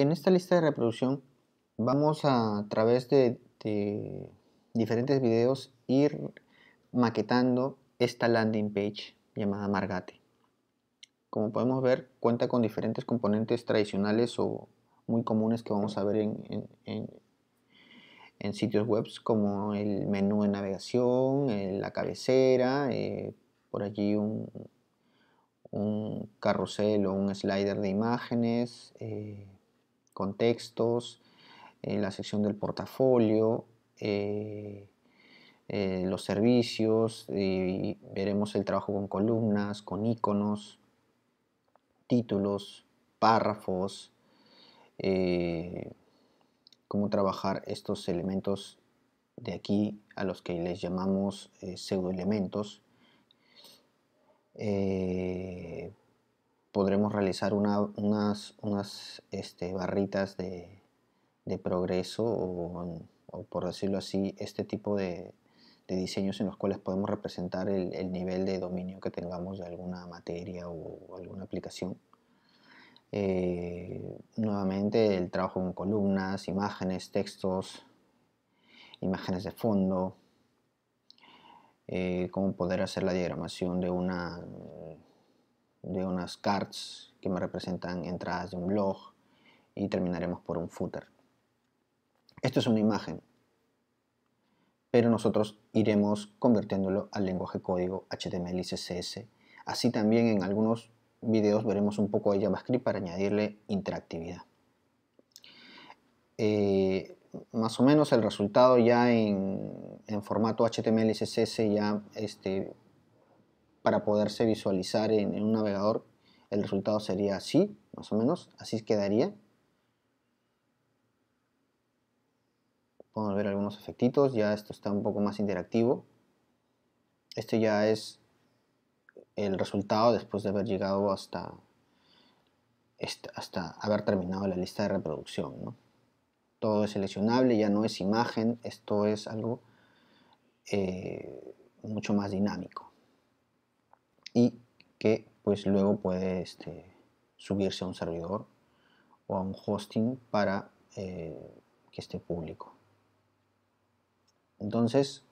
En esta lista de reproducción vamos a, a través de, diferentes videos ir maquetando esta landing page llamada Margate. Como podemos ver, cuenta con diferentes componentes tradicionales o muy comunes que vamos a ver en, sitios web como el menú de navegación, la cabecera, eh, por allí un, carrusel o un slider de imágenes, eh, contextos, en la sección del portafolio, eh, eh, los servicios, y veremos el trabajo con columnas, con iconos, títulos, párrafos, eh, cómo trabajar estos elementos de aquí a los que les llamamos pseudoelementos podremos realizar unas, unas este, barritas de, de progreso o, por decirlo así, este tipo de, de diseños en los cuales podemos representar el, el, nivel de dominio que tengamos de alguna materia o alguna aplicación. Eh, nuevamente el trabajo con columnas, imágenes, textos, imágenes de fondo, eh, cómo poder hacer la diagramación de una de unas cards que me representan entradas de un blog y terminaremos por un footer. Esto es una imagen, pero nosotros iremos convirtiéndolo al lenguaje código HTML y CSS. Así también en algunos videos veremos un poco de JavaScript para añadirle interactividad. Eh, más o menos el resultado ya en, en formato HTML y CSS ya este, para poderse visualizar en, un navegador, el resultado sería así, más o menos, así quedaría. Podemos ver algunos efectitos, ya esto está un poco más interactivo. este ya es el resultado después de haber llegado hasta, hasta haber terminado la lista de reproducción. Todo es seleccionable, ya no es imagen, esto es algo eh, mucho más dinámico y que pues luego puede este, subirse a un servidor o a un hosting para eh, que esté público. Entonces,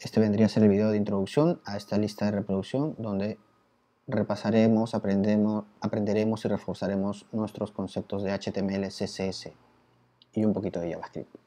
este vendría a ser el video de introducción a esta lista de reproducción donde repasaremos, aprendemos, aprenderemos y reforzaremos nuestros conceptos de HTML, CSS y un poquito de JavaScript.